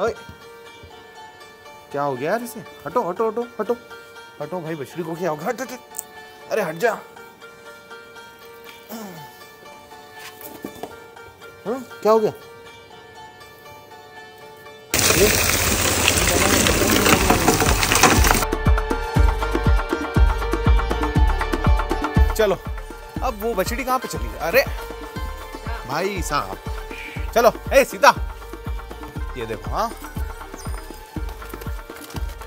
ओए क्या हो गया यार इसे हटो हटो हटो हटो हटो भाई बछड़ी को क्या होगा हट हट अरे हट जा हाँ क्या हो गया चलो अब वो बछड़ी कहाँ पे चली अरे भाई साहब चलो ए सीता ये देखो हाँ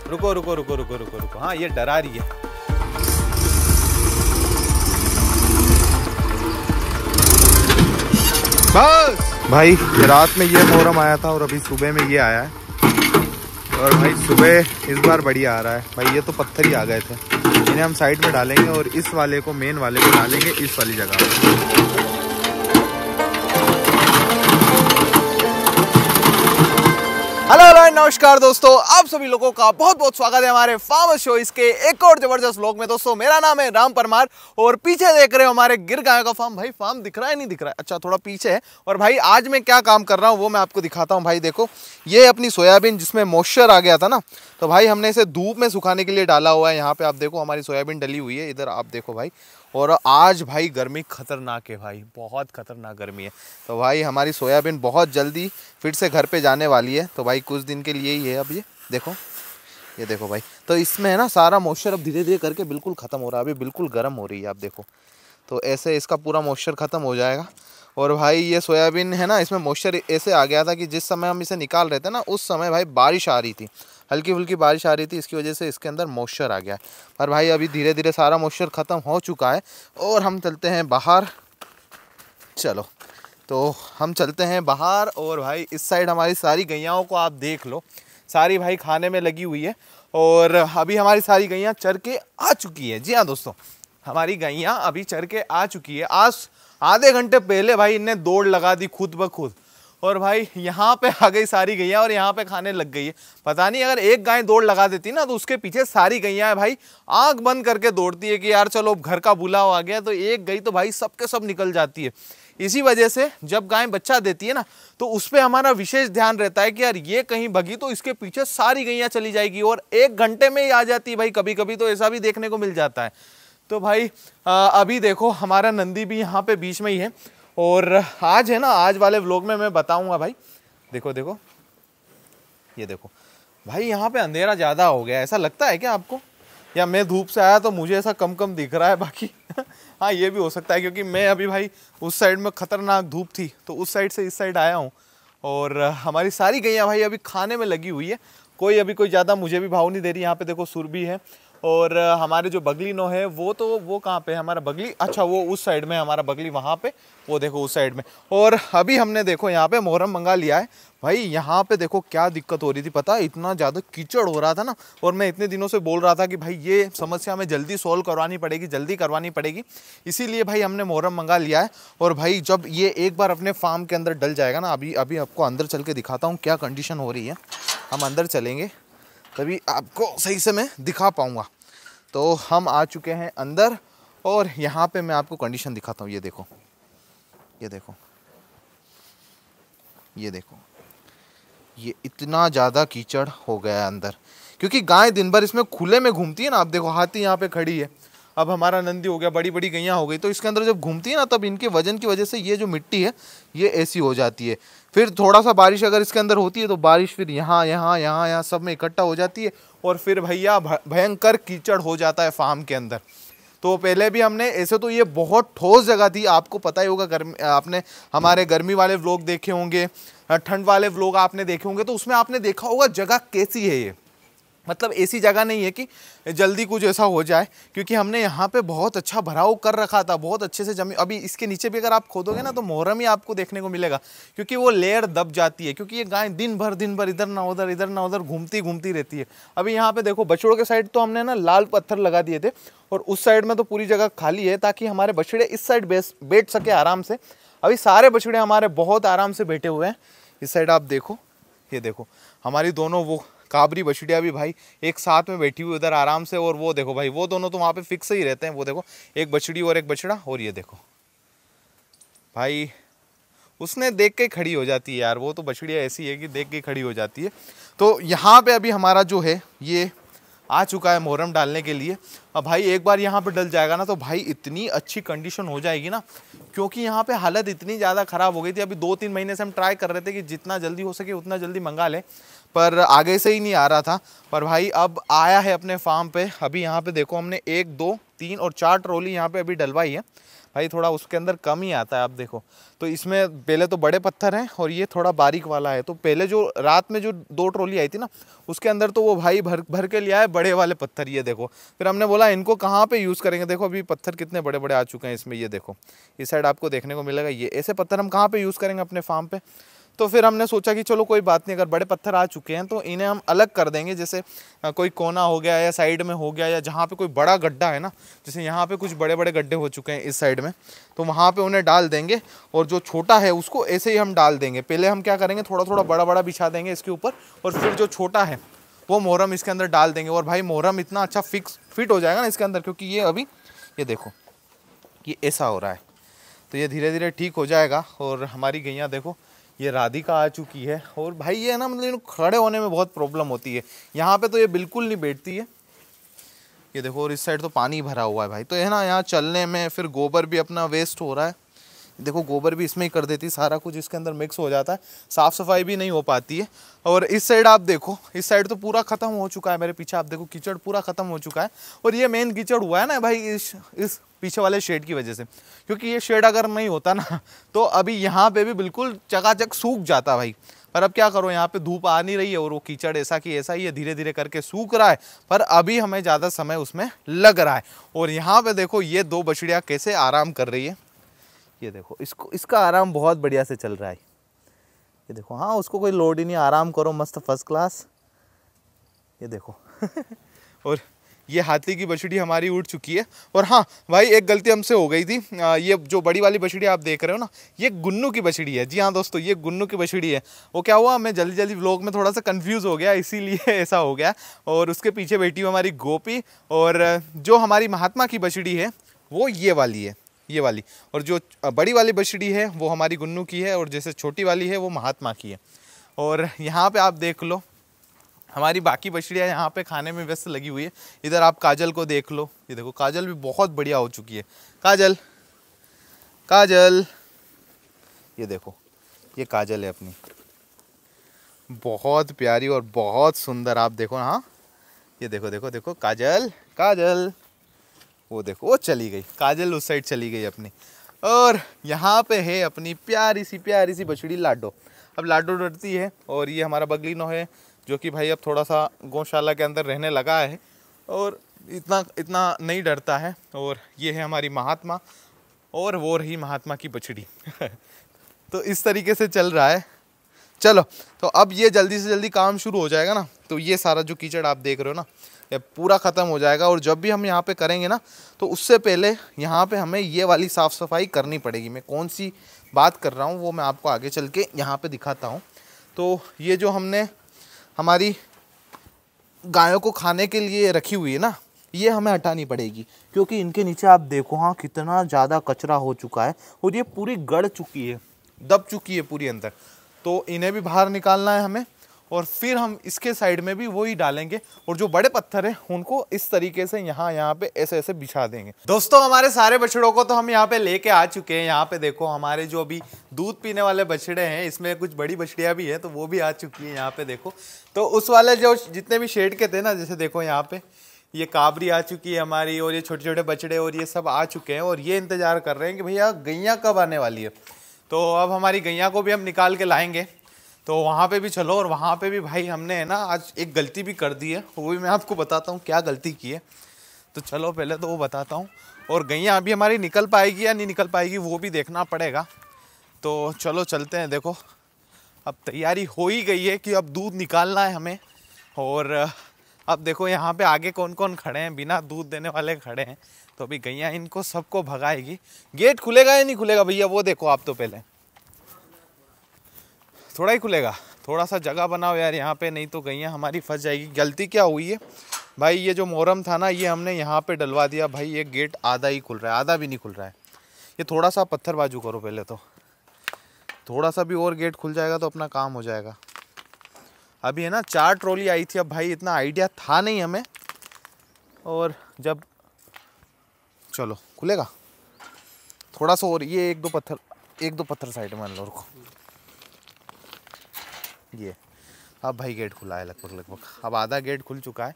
रुको रुको रुको रुको रुको रुको हाँ ये डरा रही है बस भाई रात में ये मोहरम आया था और अभी सुबह में ये आया है और भाई सुबह इस बार बढ़िया आ रहा है भाई ये तो पत्थर ही आ गए थे इन्हें हम साइड में डालेंगे और इस वाले को मेन वाले को डालेंगे इस वाली जगह पर नमस्कार दोस्तों आप सभी लोगों का बहुत बहुत स्वागत है हमारे फार्म शो इसके एक और जबरदस्त लोग में दोस्तों मेरा नाम है राम परमार और पीछे देख रहे हो हमारे गिर गाय का फार्म भाई फार्म दिख रहा है नहीं दिख रहा है अच्छा थोड़ा पीछे है और भाई आज मैं क्या काम कर रहा हूँ वो मैं आपको दिखाता हूँ भाई देखो ये अपनी सोयाबीन जिसमें मॉइस्चर आ गया था ना तो भाई हमने इसे धूप में सुखाने के लिए डाला हुआ है यहाँ पे आप देखो हमारी सोयाबीन डली हुई है इधर आप देखो भाई और आज भाई गर्मी खतरनाक है भाई बहुत खतरनाक गर्मी है तो भाई हमारी सोयाबीन बहुत जल्दी फिर से घर पे जाने वाली है तो भाई कुछ दिन के लिए ही है अब ये देखो ये देखो भाई तो इसमें है ना सारा मॉइस्चर अब धीरे धीरे करके बिल्कुल ख़त्म हो रहा है अभी बिल्कुल गर्म हो रही है आप देखो तो ऐसे इसका पूरा मॉइस्चर ख़त्म हो जाएगा और भाई ये सोयाबीन है ना इसमें मॉइस्चर ऐसे आ गया था कि जिस समय हम इसे निकाल रहे थे ना उस समय भाई बारिश आ रही थी हल्की फुल्की बारिश आ रही थी इसकी वजह से इसके अंदर मॉइस्चर आ गया है भाई अभी धीरे धीरे सारा मॉइस्चर ख़त्म हो चुका है और हम चलते हैं बाहर चलो तो हम चलते हैं बाहर और भाई इस साइड हमारी सारी गैयाओं को आप देख लो सारी भाई खाने में लगी हुई है और अभी हमारी सारी गैयाँ चर के आ चुकी है जी हाँ दोस्तों हमारी गैयाँ अभी चर के आ चुकी है आज आधे घंटे पहले भाई इनने दौड़ लगा दी खुद ब खुद और भाई यहाँ पे आ गई सारी गैया और यहाँ पे खाने लग गई है पता नहीं अगर एक गाय दौड़ लगा देती ना तो उसके पीछे सारी गैया भाई आँख बंद करके दौड़ती है कि यार चलो घर का बुलाव आ गया तो एक गई तो भाई सबके सब निकल जाती है इसी वजह से जब गाय बच्चा देती है ना तो उस पर हमारा विशेष ध्यान रहता है कि यार ये कहीं भगी तो इसके पीछे सारी गैया चली जाएगी और एक घंटे में ही आ जाती है भाई कभी कभी तो ऐसा भी देखने को मिल जाता है तो भाई आ, अभी देखो हमारा नंदी भी यहाँ पे बीच में ही है और आज है ना आज वाले व्लॉग में मैं बताऊंगा भाई देखो देखो ये देखो भाई यहाँ पे अंधेरा ज़्यादा हो गया ऐसा लगता है क्या आपको या मैं धूप से आया तो मुझे ऐसा कम कम दिख रहा है बाकी हाँ ये भी हो सकता है क्योंकि मैं अभी भाई उस साइड में ख़तरनाक धूप थी तो उस साइड से इस साइड आया हूँ और हमारी सारी गैया भाई अभी खाने में लगी हुई है कोई अभी कोई ज़्यादा मुझे भी भाव नहीं दे रही यहाँ पे देखो सुर भी है और हमारे जो बगली नो है वो तो वो कहाँ पे है हमारा बगली अच्छा वो उस साइड में हमारा बगली वहाँ पे वो देखो उस साइड में और अभी हमने देखो यहाँ पे मोहरम मंगा लिया है भाई यहाँ पे देखो क्या दिक्कत हो रही थी पता इतना ज़्यादा कीचड़ हो रहा था ना और मैं इतने दिनों से बोल रहा था कि भाई ये समस्या हमें जल्दी सॉल्व करवानी पड़ेगी जल्दी करवानी पड़ेगी इसीलिए भाई हमने मोहरम मंगा लिया है और भाई जब ये एक बार अपने फार्म के अंदर डल जाएगा ना अभी अभी आपको अंदर चल के दिखाता हूँ क्या कंडीशन हो रही है हम अंदर चलेंगे तभी आपको सही से मैं दिखा पाऊँगा तो हम आ चुके हैं अंदर और यहाँ पे मैं आपको कंडीशन दिखाता हूँ ये देखो ये देखो ये देखो ये इतना ज़्यादा कीचड़ हो गया है अंदर क्योंकि गाय दिन भर इसमें खुले में घूमती है ना आप देखो हाथी यहाँ पे खड़ी है अब हमारा नंदी हो गया बड़ी बड़ी गैया हो गई तो इसके अंदर जब घूमती है ना तब इनके वजन की वजह से ये जो मिट्टी है ये ऐसी हो जाती है फिर थोड़ा सा बारिश अगर इसके अंदर होती है तो बारिश फिर यहाँ यहाँ यहाँ यहाँ सब में इकट्ठा हो जाती है और फिर भैया भयंकर कीचड़ हो जाता है फार्म के अंदर तो पहले भी हमने ऐसे तो ये बहुत ठोस जगह थी आपको पता ही होगा गर्मी आपने हमारे गर्मी वाले व्लॉग देखे होंगे ठंड वाले व्लॉग आपने देखे होंगे तो उसमें आपने देखा होगा जगह कैसी है ये मतलब ऐसी जगह नहीं है कि जल्दी कुछ ऐसा हो जाए क्योंकि हमने यहाँ पे बहुत अच्छा भराव कर रखा था बहुत अच्छे से जमी अभी इसके नीचे भी अगर आप खोदोगे ना तो मोहरम ही आपको देखने को मिलेगा क्योंकि वो लेयर दब जाती है क्योंकि ये गाय दिन भर दिन भर इधर ना उधर इधर ना उधर घूमती घूमती रहती है अभी यहाँ पर देखो बछड़ों के साइड तो हमने ना लाल पत्थर लगा दिए थे और उस साइड में तो पूरी जगह खाली है ताकि हमारे बछड़े इस साइड बैठ सके आराम से अभी सारे बछड़े हमारे बहुत आराम से बैठे हुए हैं इस साइड आप देखो ये देखो हमारी दोनों वो काबरी बछड़िया भी भाई एक साथ में बैठी हुई उधर आराम से और वो देखो भाई वो दोनों तो वहाँ पे फिक्स ही रहते हैं वो देखो एक बछड़ी और एक बछड़ा और ये देखो भाई उसने देख के खड़ी हो जाती है यार वो तो बछड़िया ऐसी है कि देख के खड़ी हो जाती है तो यहाँ पर अभी हमारा जो है ये आ चुका है मोहरम डालने के लिए अब भाई एक बार यहाँ पे डल जाएगा ना तो भाई इतनी अच्छी कंडीशन हो जाएगी ना क्योंकि यहाँ पे हालत इतनी ज़्यादा ख़राब हो गई थी अभी दो तीन महीने से हम ट्राई कर रहे थे कि जितना जल्दी हो सके उतना जल्दी मंगा लें पर आगे से ही नहीं आ रहा था पर भाई अब आया है अपने फार्म पे अभी यहाँ पे देखो हमने एक दो तीन और चार ट्रॉली यहाँ पे अभी डलवाई है भाई थोड़ा उसके अंदर कम ही आता है आप देखो तो इसमें पहले तो बड़े पत्थर हैं और ये थोड़ा बारीक वाला है तो पहले जो रात में जो दो ट्रॉली आई थी ना उसके अंदर तो वो भाई भर भर के लिया है बड़े वाले पत्थर ये देखो फिर हमने बोला इनको कहाँ पे यूज़ करेंगे देखो अभी पत्थर कितने बड़े बड़े आ चुके हैं इसमें ये देखो इस साइड आपको देखने को मिलेगा ये ऐसे पत्थर हम कहाँ पर यूज़ करेंगे अपने फार्म पर तो फिर हमने सोचा कि चलो कोई बात नहीं अगर बड़े पत्थर आ चुके हैं तो इन्हें हम अलग कर देंगे जैसे कोई कोना हो गया या साइड में हो गया या जहाँ पे कोई बड़ा गड्ढा है ना जैसे यहाँ पे कुछ बड़े बड़े गड्ढे हो चुके हैं इस साइड में तो वहाँ पे उन्हें डाल देंगे और जो छोटा है उसको ऐसे ही हम डाल देंगे पहले हम क्या करेंगे थोड़ा थोड़ा बड़ा बड़ा बिछा देंगे इसके ऊपर और फिर जो छोटा है वो मोहरम इसके अंदर डाल देंगे और भाई मोहरम इतना अच्छा फिक्स फिट हो जाएगा ना इसके अंदर क्योंकि ये अभी ये देखो ये ऐसा हो रहा है तो ये धीरे धीरे ठीक हो जाएगा और हमारी गैया देखो ये राधिका आ चुकी है और भाई ये है ना मतलब इनको खड़े होने में बहुत प्रॉब्लम होती है यहाँ पे तो ये बिल्कुल नहीं बैठती है ये देखो और इस साइड तो पानी भरा हुआ है भाई तो है ना यहाँ चलने में फिर गोबर भी अपना वेस्ट हो रहा है देखो गोबर भी इसमें ही कर देती है सारा कुछ इसके अंदर मिक्स हो जाता है साफ़ सफाई भी नहीं हो पाती है और इस साइड आप देखो इस साइड तो पूरा ख़त्म हो चुका है मेरे पीछे आप देखो कीचड़ पूरा ख़त्म हो चुका है और ये मेन कीचड़ हुआ है ना भाई इस इस पीछे वाले शेड की वजह से क्योंकि ये शेड अगर नहीं होता ना तो अभी यहाँ पे भी बिल्कुल चकाचक सूख जाता भाई पर अब क्या करो यहाँ पे धूप आ नहीं रही है और वो कीचड़ ऐसा कि ऐसा ही है धीरे धीरे करके सूख रहा है पर अभी हमें ज़्यादा समय उसमें लग रहा है और यहाँ पे देखो ये दो बछड़िया कैसे आराम कर रही है ये देखो इसको इसका आराम बहुत बढ़िया से चल रहा है ये देखो हाँ उसको कोई लोड ही नहीं आराम करो मस्त फर्स्ट क्लास ये देखो और ये हाथी की बछड़ी हमारी उड़ चुकी है और हाँ भाई एक गलती हमसे हो गई थी ये जो बड़ी वाली बछड़ी आप देख रहे हो ना ये गुन्नू की बछड़ी है जी हाँ दोस्तों ये गुन्नू की बछड़ी है वो क्या हुआ मैं जल्दी जल्दी व्लॉग में थोड़ा सा कंफ्यूज हो गया इसीलिए ऐसा हो गया और उसके पीछे बैठी हुई हमारी गोपी और जो हमारी महात्मा की बछड़ी है वो ये वाली है ये वाली और जो बड़ी वाली बछड़ी है वो हमारी गुन्नू की है और जैसे छोटी वाली है वो महात्मा की है और यहाँ पे आप देख लो हमारी बाकी बछड़ियाँ यहाँ पे खाने में व्यस्त लगी हुई है इधर आप काजल को देख लो ये देखो काजल भी बहुत बढ़िया हो चुकी है काजल काजल ये देखो ये काजल है अपनी बहुत प्यारी और बहुत सुंदर आप देखो हाँ ये देखो देखो देखो काजल काजल वो देखो वो चली गई काजल उस साइड चली गई अपनी और यहाँ पे है अपनी प्यारी सी प्यारी सी बछड़ी लाडो अब लाडो डरती है और ये हमारा बगली नो है जो कि भाई अब थोड़ा सा गौशाला के अंदर रहने लगा है और इतना इतना नहीं डरता है और ये है हमारी महात्मा और वो रही महात्मा की बछड़ी तो इस तरीके से चल रहा है चलो तो अब ये जल्दी से जल्दी काम शुरू हो जाएगा ना तो ये सारा जो कीचड़ आप देख रहे हो ना ये पूरा ख़त्म हो जाएगा और जब भी हम यहाँ पे करेंगे ना तो उससे पहले यहाँ पे हमें ये वाली साफ़ सफाई करनी पड़ेगी मैं कौन सी बात कर रहा हूँ वो मैं आपको आगे चल के यहाँ पर दिखाता हूँ तो ये जो हमने हमारी गायों को खाने के लिए रखी हुई है ना ये हमें हटानी पड़ेगी क्योंकि इनके नीचे आप देखो हाँ कितना ज़्यादा कचरा हो चुका है और ये पूरी गड़ चुकी है दब चुकी है पूरी अंदर तो इन्हें भी बाहर निकालना है हमें और फिर हम इसके साइड में भी वही डालेंगे और जो बड़े पत्थर हैं उनको इस तरीके से यहाँ यहाँ पे ऐसे ऐसे बिछा देंगे दोस्तों हमारे सारे बछड़ों को तो हम यहाँ पे लेके आ चुके हैं यहाँ पे देखो हमारे जो अभी दूध पीने वाले बछड़े हैं इसमें कुछ बड़ी बछड़ियाँ भी हैं तो वो भी आ चुकी हैं यहाँ पे देखो तो उस वाले जो जितने भी शेड के थे ना जैसे देखो यहाँ पे ये काबरी आ चुकी है हमारी और ये छोटे छोटे बछड़े और ये सब आ चुके हैं और ये इंतज़ार कर रहे हैं कि भैया गैया कब आने वाली है तो अब हमारी गैया को भी हम निकाल के लाएंगे तो वहाँ पे भी चलो और वहाँ पे भी भाई हमने है ना आज एक गलती भी कर दी है वो भी मैं आपको बताता हूँ क्या गलती की है तो चलो पहले तो वो बताता हूँ और गैया अभी हमारी निकल पाएगी या नहीं निकल पाएगी वो भी देखना पड़ेगा तो चलो चलते हैं देखो अब तैयारी हो ही गई है कि अब दूध निकालना है हमें और अब देखो यहाँ पे आगे कौन कौन खड़े हैं बिना दूध देने वाले खड़े हैं तो अभी गैया इनको सबको भगाएगी गेट खुलेगा या नहीं खुलेगा भैया वो देखो आप तो पहले थोड़ा ही खुलेगा थोड़ा सा जगह बनाओ यार यहाँ पे नहीं तो गैया हमारी फंस जाएगी गलती क्या हुई है भाई ये जो मोहरम था ना ये हमने यहाँ पे डलवा दिया भाई ये गेट आधा ही खुल रहा है आधा भी नहीं खुल रहा है ये थोड़ा सा पत्थरबाजू करो पहले तो थोड़ा सा भी और गेट खुल जाएगा तो अपना काम हो जाएगा अभी है ना चार ट्रॉली आई थी अब भाई इतना आइडिया था नहीं हमें और जब चलो खुलेगा थोड़ा सा और ये एक दो पत्थर एक दो पत्थर साइड में लो रुको ये अब भाई गेट खुला है लगभग लगभग अब आधा गेट खुल चुका है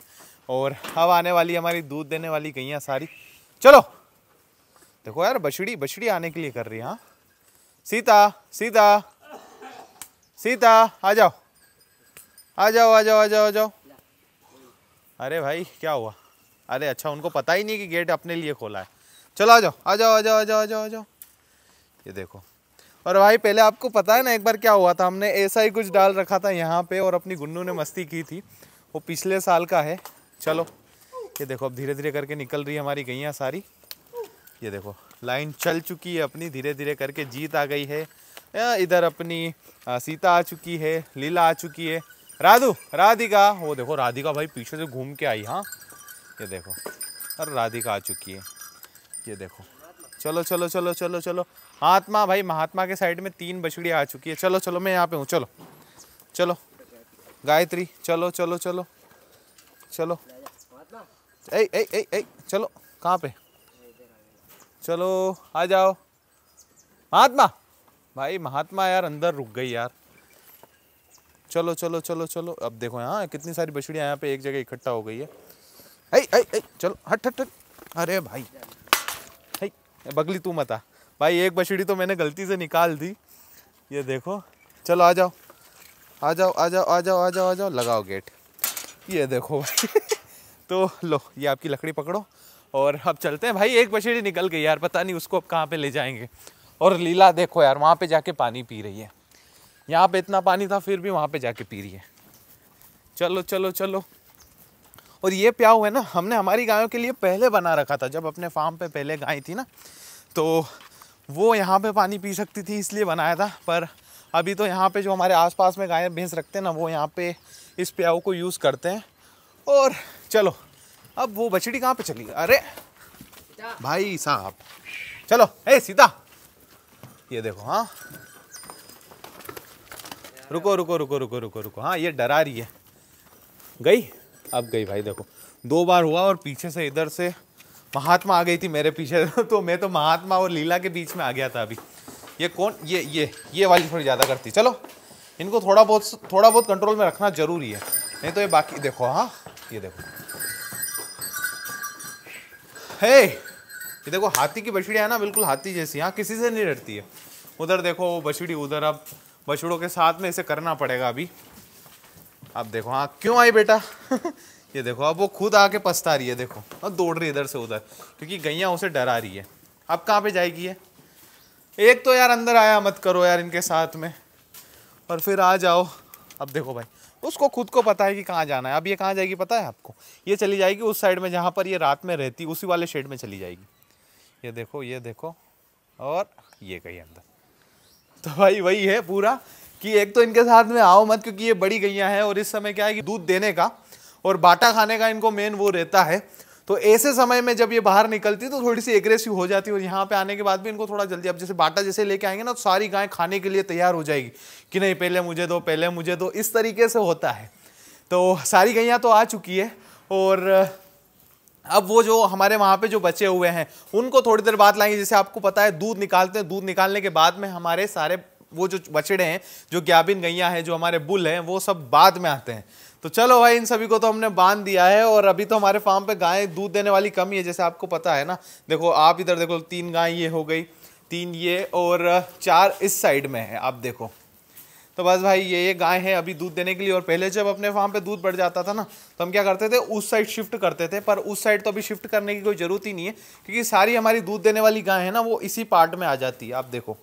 और अब आने वाली हमारी दूध देने वाली गैया सारी चलो देखो यार बछड़ी बछड़ी आने के लिए कर रही हाँ सीता सीता सीता आ जाओ आ जाओ आ जाओ आ जाओ आ जाओ अरे भाई क्या हुआ अरे अच्छा उनको पता ही नहीं कि गेट अपने लिए खोला है चलो आ जाओ आ जाओ आ जाओ आ जाओ आ जाओ आ जाओ ये देखो और भाई पहले आपको पता है ना एक बार क्या हुआ था हमने ऐसा ही कुछ डाल रखा था यहाँ पे और अपनी गुन्नू ने मस्ती की थी वो पिछले साल का है चलो ये देखो अब धीरे धीरे करके निकल रही है हमारी गैया सारी ये देखो लाइन चल चुकी है अपनी धीरे धीरे करके जीत आ गई है इधर अपनी सीता आ चुकी है लीला आ चुकी है राधु राधिका वो देखो राधिका भाई पीछे से घूम के आई हाँ ये देखो अरे राधिका आ चुकी है ये देखो चलो चलो चलो चलो चलो महात्मा भाई महात्मा के साइड में तीन बछड़ी आ चुकी है चलो चलो मैं यहाँ पे हूँ चलो चलो गायत्री चलो चलो चलो चलो ऐ चलो कहाँ पे चलो आ जाओ महात्मा भाई महात्मा यार अंदर रुक गई यार चलो चलो चलो चलो अब देखो यहाँ कितनी सारी बछड़ियाँ यहाँ पे एक जगह इकट्ठा हो गई है ऐ ऐ ऐ चलो हट हट हट अरे भाई बगली तू मत आ भाई एक बछड़ी तो मैंने गलती से निकाल दी ये देखो चलो आ जाओ आ जाओ आ जाओ आ जाओ आ जाओ आ जाओ लगाओ गेट ये देखो भाई तो लो ये आपकी लकड़ी पकड़ो और अब चलते हैं भाई एक बछड़ी निकल गई यार पता नहीं उसको अब कहाँ पे ले जाएंगे और लीला देखो यार वहाँ पे जाके पानी पी रही है यहाँ पे इतना पानी था फिर भी वहाँ पे जाके पी रही है चलो चलो चलो और ये प्याव है ना हमने हमारी गायों के लिए पहले बना रखा था जब अपने फार्म पे पहले गाय थी ना तो वो यहाँ पे पानी पी सकती थी इसलिए बनाया था पर अभी तो यहाँ पे जो हमारे आसपास में गाय भैंस रखते हैं ना वो यहाँ पे इस प्याओ को यूज़ करते हैं और चलो अब वो बछड़ी कहाँ पे चली अरे भाई साहब चलो हे सीता ये देखो हाँ रुको रुको रुको रुको रुको रुको हाँ ये डरा रही है गई अब गई भाई देखो दो बार हुआ और पीछे से इधर से महात्मा आ गई थी मेरे पीछे तो मैं तो महात्मा और लीला के बीच में आ गया था अभी ये कौन ये ये ये वाली थोड़ी ज़्यादा करती चलो इनको थोड़ा बहुत थोड़ा बहुत कंट्रोल में रखना ज़रूरी है नहीं तो ये बाकी देखो हाँ ये देखो हे ये देखो हाथी की बछड़ी है ना बिल्कुल हाथी जैसी हाँ किसी से नहीं डरती है उधर देखो वो बछड़ी उधर अब बछड़ों के साथ में इसे करना पड़ेगा अभी आप देखो हाँ क्यों आई बेटा ये देखो अब वो खुद आके पछता रही है देखो और दौड़ रही है इधर से उधर क्योंकि गैया उसे डरा रही है अब कहाँ पे जाएगी ये एक तो यार अंदर आया मत करो यार इनके साथ में और फिर आ जाओ अब देखो भाई उसको खुद को पता है कि कहाँ जाना है अब ये कहाँ जाएगी पता है आपको ये चली जाएगी उस साइड में जहाँ पर ये रात में रहती उसी वाले शेड में चली जाएगी ये देखो ये देखो और ये कहीं अंदर तो भाई वही है पूरा कि एक तो इनके साथ में आओ मत क्योंकि ये बड़ी गैया है और इस समय क्या है कि दूध देने का और बाटा खाने का इनको मेन वो रहता है तो ऐसे समय में जब ये बाहर निकलती है तो थोड़ी सी एग्रेसिव हो जाती है और यहाँ पे आने के बाद भी इनको थोड़ा जल्दी अब जैसे बाटा जैसे लेके आएंगे ना तो सारी गाय खाने के लिए तैयार हो जाएगी कि नहीं पहले मुझे दो पहले मुझे दो इस तरीके से होता है तो सारी गैया तो आ चुकी है और अब वो जो हमारे वहाँ पे जो बचे हुए हैं उनको थोड़ी देर बाद लाएंगे जैसे आपको पता है दूध निकालते हैं दूध निकालने के बाद में हमारे सारे वो जो बछड़े हैं जो ग्याबिन गैया हैं जो हमारे बुल हैं वो सब बाद में आते हैं तो चलो भाई इन सभी को तो हमने बांध दिया है और अभी तो हमारे फार्म पे गाय दूध देने वाली कमी है जैसे आपको पता है ना देखो आप इधर देखो तीन गाय ये हो गई तीन ये और चार इस साइड में है आप देखो तो बस भाई ये ये गाय है अभी दूध देने के लिए और पहले जब अपने फार्म पे दूध बढ़ जाता था ना तो हम क्या करते थे उस साइड शिफ्ट करते थे पर उस साइड तो अभी शिफ्ट करने की कोई ज़रूरत ही नहीं है क्योंकि सारी हमारी दूध देने वाली गाय है ना वो इसी पार्ट में आ जाती है आप देखो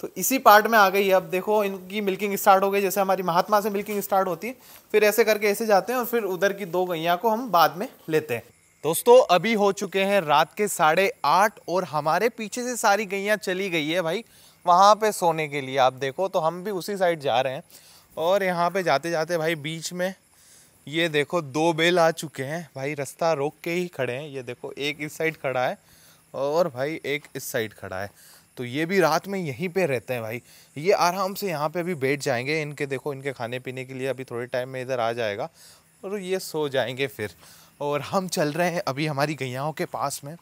तो इसी पार्ट में आ गई है अब देखो इनकी मिल्किंग स्टार्ट हो गई जैसे हमारी महात्मा से मिल्किंग स्टार्ट होती है फिर ऐसे करके ऐसे जाते हैं और फिर उधर की दो गैया को हम बाद में लेते हैं दोस्तों अभी हो चुके हैं रात के साढ़े आठ और हमारे पीछे से सारी गैया चली गई है भाई वहाँ पे सोने के लिए आप देखो तो हम भी उसी साइड जा रहे हैं और यहाँ पे जाते जाते भाई बीच में ये देखो दो बेल आ चुके हैं भाई रास्ता रोक के ही खड़े हैं ये देखो एक इस साइड खड़ा है और भाई एक इस साइड खड़ा है तो ये भी रात में यहीं पे रहते हैं भाई ये आराम से यहाँ पे अभी बैठ जाएंगे इनके देखो इनके खाने पीने के लिए अभी थोड़े टाइम में इधर आ जाएगा और ये सो जाएंगे फिर और हम चल रहे हैं अभी हमारी गैयाओं के पास में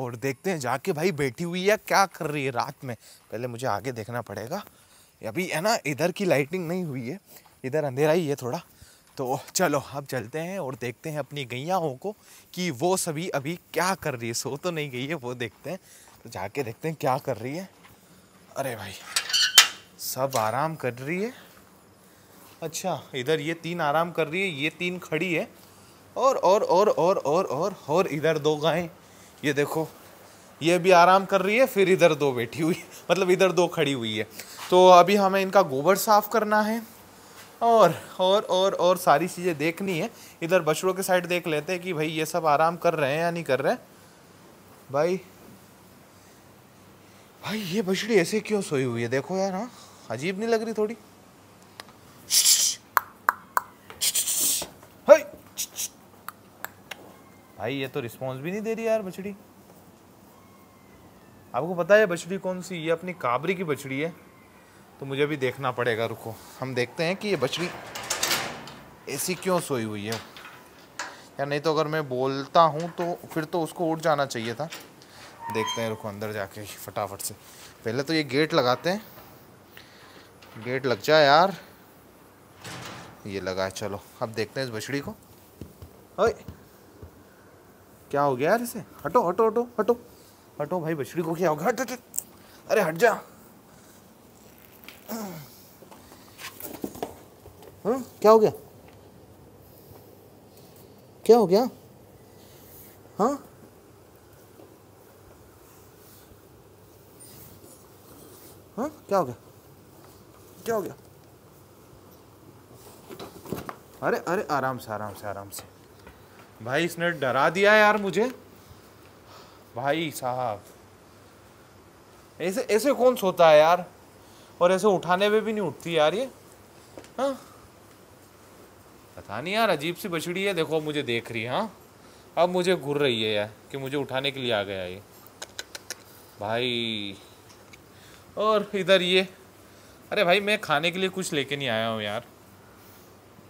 और देखते हैं जाके भाई बैठी हुई है क्या कर रही है रात में पहले मुझे आगे देखना पड़ेगा अभी है ना इधर की लाइटिंग नहीं हुई है इधर अंधेरा ही है थोड़ा तो चलो अब चलते हैं और देखते हैं अपनी गैयाओं को कि वो सभी अभी क्या कर रही है सो तो नहीं गई है वो देखते हैं तो जाके देखते हैं क्या कर रही है अरे भाई सब आराम कर रही है अच्छा इधर ये तीन आराम कर रही है ये तीन खड़ी है और और और और और और और इधर दो गायें ये देखो ये भी आराम कर रही है फिर इधर दो बैठी हुई मतलब इधर दो खड़ी हुई है तो अभी हमें इनका गोबर साफ करना है और और और और सारी चीज़ें देखनी है इधर बछड़ों के साइड देख लेते हैं कि भाई ये सब आराम कर रहे हैं या नहीं कर रहे हैं भाई भाई ये बछड़ी ऐसे क्यों सोई हुई है देखो यार हाँ अजीब नहीं लग रही थोड़ी भाई ये तो रिस्पॉन्स भी नहीं दे रही यार बछड़ी आपको पता है बछड़ी कौन सी ये अपनी काबरी की बछड़ी है तो मुझे भी देखना पड़ेगा रुको हम देखते हैं कि ये बछड़ी ऐसी क्यों सोई हुई है या नहीं तो अगर मैं बोलता हूँ तो फिर तो उसको उठ जाना चाहिए था देखते हैं रुको अंदर जाके फटाफट से पहले तो ये गेट लगाते हैं गेट लग जाए यार ये लगा है चलो अब देखते हैं इस बछड़ी को ओए क्या हो गया यार इसे हटो हटो हटो हटो हटो भाई बछड़ी को क्या हो गया हट हट अरे हट जा हाँ क्या हो गया क्या हो गया हाँ हाँ क्या हो गया क्या हो गया अरे अरे आराम से आराम से आराम से भाई इसने डरा दिया यार मुझे भाई साहब ऐसे ऐसे कौन सोता है यार और ऐसे उठाने में भी नहीं उठती यार ये हाँ पता नहीं यार अजीब सी बछड़ी है देखो मुझे देख रही है हाँ अब मुझे घुर रही है यार कि मुझे उठाने के लिए आ गया ये भाई और इधर ये अरे भाई मैं खाने के लिए कुछ लेके नहीं आया हूँ यार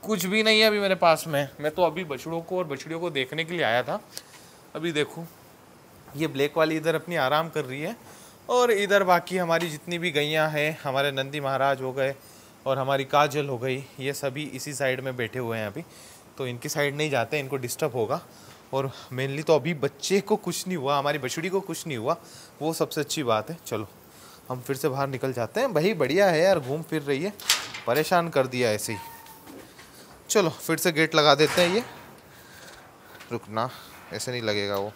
कुछ भी नहीं है अभी मेरे पास में मैं तो अभी बछड़ों को और बछड़ियों को देखने के लिए आया था अभी देखूँ ये ब्लैक वाली इधर अपनी आराम कर रही है और इधर बाकी हमारी जितनी भी गैयाँ हैं हमारे नंदी महाराज हो गए और हमारी काजल हो गई ये सभी इसी साइड में बैठे हुए हैं अभी तो इनकी साइड नहीं जाते इनको डिस्टर्ब होगा और मेनली तो अभी बच्चे को कुछ नहीं हुआ हमारी बछड़ी को कुछ नहीं हुआ वो सबसे अच्छी बात है चलो हम फिर से बाहर निकल जाते हैं भाई बढ़िया है यार घूम फिर रही है परेशान कर दिया ऐसे ही चलो फिर से गेट लगा देते हैं ये रुकना ऐसे नहीं लगेगा वो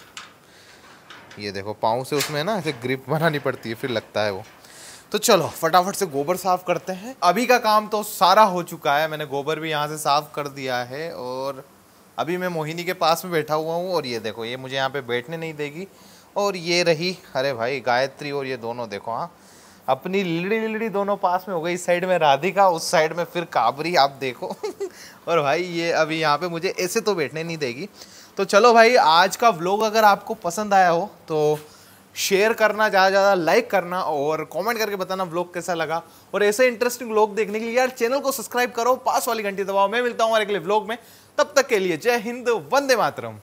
ये देखो पाँव से उसमें ना ऐसे ग्रिप बनानी पड़ती है फिर लगता है वो तो चलो फटाफट से गोबर साफ करते हैं अभी का काम तो सारा हो चुका है मैंने गोबर भी यहाँ से साफ कर दिया है और अभी मैं मोहिनी के पास में बैठा हुआ हूँ और ये देखो ये मुझे यहाँ पे बैठने नहीं देगी और ये रही अरे भाई गायत्री और ये दोनों देखो हाँ अपनी लिलड़ी लिलड़ी दोनों पास में हो गई इस साइड में राधिका उस साइड में फिर काबरी आप देखो और भाई ये अभी यहाँ पे मुझे ऐसे तो बैठने नहीं देगी तो चलो भाई आज का व्लॉग अगर आपको पसंद आया हो तो शेयर करना ज़्यादा ज़्यादा लाइक करना और कमेंट करके बताना व्लॉग कैसा लगा और ऐसे इंटरेस्टिंग व्लॉग देखने के लिए यार चैनल को सब्सक्राइब करो पास वाली घंटी दबाओ मैं मिलता हूँ और अगले व्लॉग में तब तक के लिए जय हिंद वंदे मातरम